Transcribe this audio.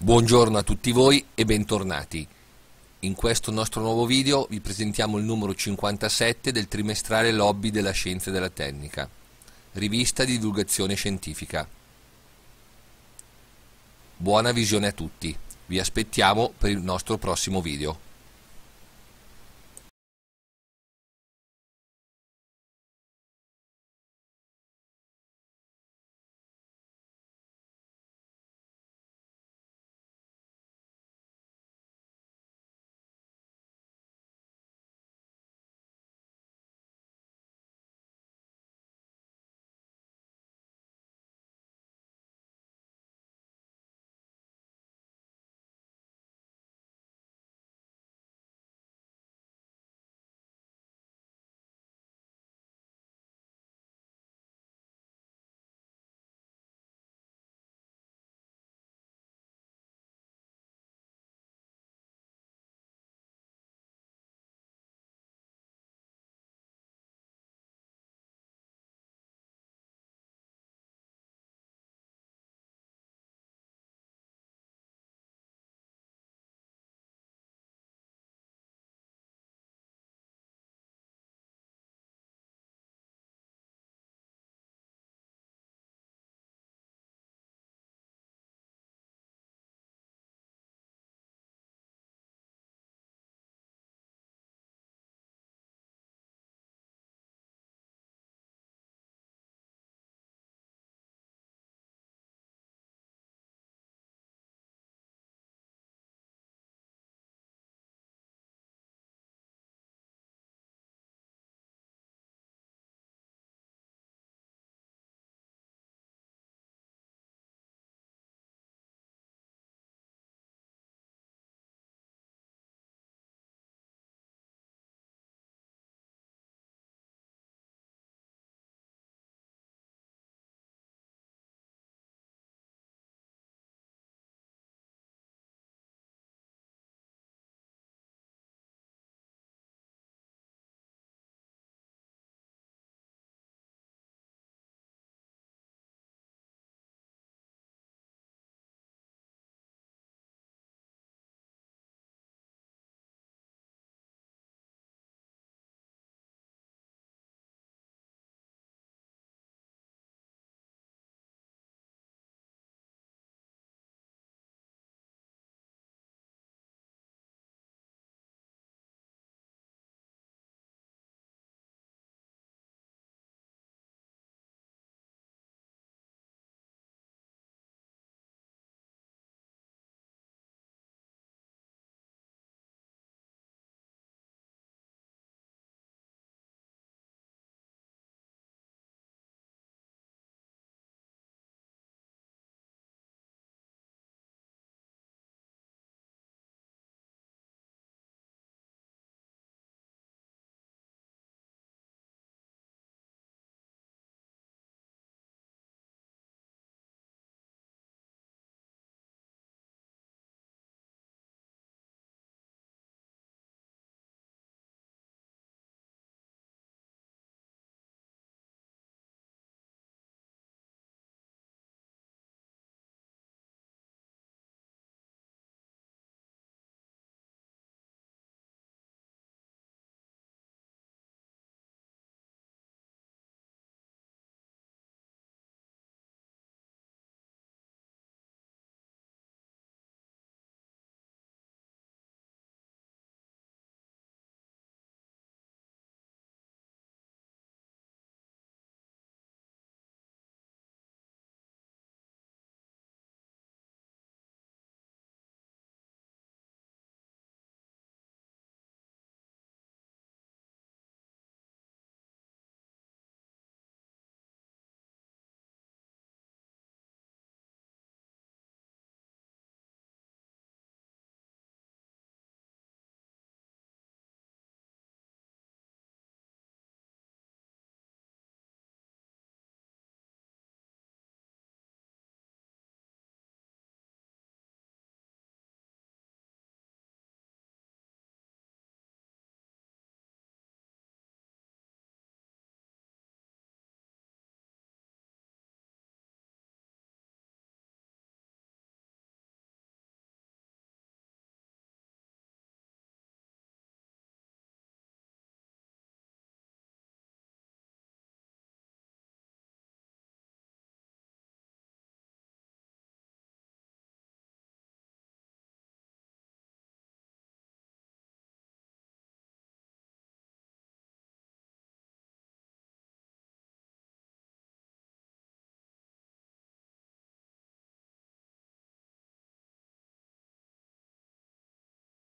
Buongiorno a tutti voi e bentornati. In questo nostro nuovo video vi presentiamo il numero 57 del trimestrale Lobby della Scienza e della Tecnica, rivista di divulgazione scientifica. Buona visione a tutti, vi aspettiamo per il nostro prossimo video.